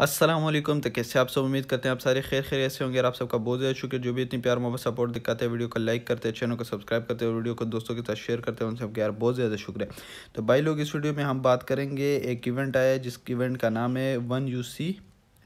असलम तो कैसे आप सब उम्मीद करते हैं आप सारे खैर खैर ऐसे होंगे आप सबका बहुत ज़्यादा शुक्रिया जो भी इतनी प्यार मोहब्बत सपोर्ट दिखाते हैं वीडियो को लाइक करते हैं चैनल को सब्सक्राइब करते हैं वीडियो को दोस्तों के साथ शेयर करते हैं उनसे आपका यार बहुत ज़्यादा शुक्रिया तो भाई लोग इस वीडियो में हम बात करेंगे एक इवेंट आया है जिस इवेंट का नाम है वन यू सी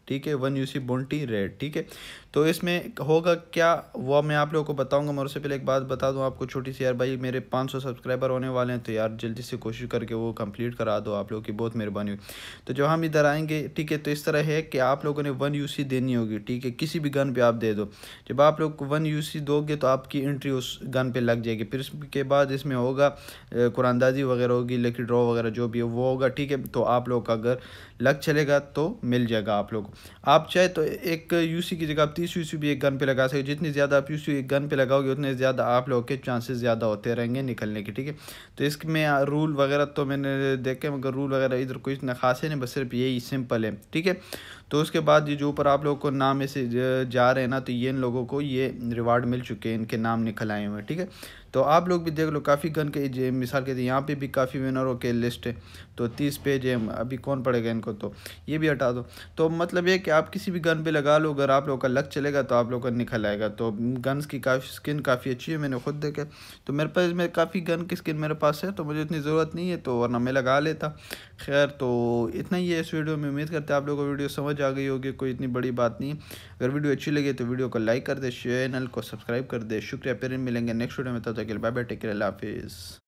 ठीक है वन यू सी बोन्टी रेड ठीक है तो इसमें होगा क्या वो मैं आप लोगों को बताऊंगा मगर उससे पहले एक बात बता दूं आपको छोटी सी यार भाई मेरे 500 सब्सक्राइबर होने वाले हैं तो यार जल्दी से कोशिश करके वो कंप्लीट करा दो आप लोगों की बहुत मेहरबानी हुई तो जो हम इधर आएंगे ठीक है तो इस तरह है कि आप लोगों ने वन यू देनी होगी ठीक है किसी भी गन पर आप दे दो जब आप लोग वन यू दोगे तो आपकी एंट्री उस गन पर लग जाएगी फिर उसके बाद इसमें होगा कुरानदाजी वगैरह होगी लकी ड्रॉ वगैरह जो भी हो वो होगा ठीक है तो आप लोग का अगर लग चलेगा तो मिल जाएगा आप लोग आप चाहे तो एक यूसी की जगह आप तीस यूसी भी एक गन पे लगा सकते जितनी ज़्यादा आप यूसी एक गन पे लगाओगे उतने ज़्यादा आप लोगों के चांसेस ज़्यादा होते रहेंगे निकलने के ठीक है तो इसमें रूल वगैरह तो मैंने देखे मगर रूल वगैरह इधर कोई इतना खास है नहीं बस सिर्फ यही सिंपल है ठीक है तो उसके बाद ये जो ऊपर आप लोगों को नाम ऐसे जा रहे हैं ना तो ये इन लोगों को ये रिवार्ड मिल चुके हैं इनके नाम निकल आए हुए ठीक है तो आप लोग भी देख लो काफ़ी गन के मिसाल के यहाँ पे भी काफ़ी विनरों के लिस्ट है तो तीस पेज एम अभी कौन पड़ेगा इनको तो ये भी हटा दो तो मतलब ये कि आप किसी भी गन पे लगा लो अगर आप लोग का लक चलेगा तो आप लोग का निकल आएगा तो गन्स की काफ़ी स्किन काफ़ी अच्छी है मैंने खुद देखा तो मेरे पास मेरे काफ़ी गन की स्किन मेरे पास है तो मुझे इतनी ज़रूरत नहीं है तो वरना मैं लगा लेता खैर तो इतना ही है इस वीडियो में उम्मीद करते आप लोगों को वीडियो समझ आ गई होगी कोई इतनी बड़ी बात नहीं अगर वीडियो अच्छी लगी तो वीडियो को लाइक कर दे चैनल को सब्सक्राइब कर दे शुक्रिया फिर मिलेंगे नेक्स्ट वीडियो में तब तो तक बाय बाय टेक केयर हाफिज़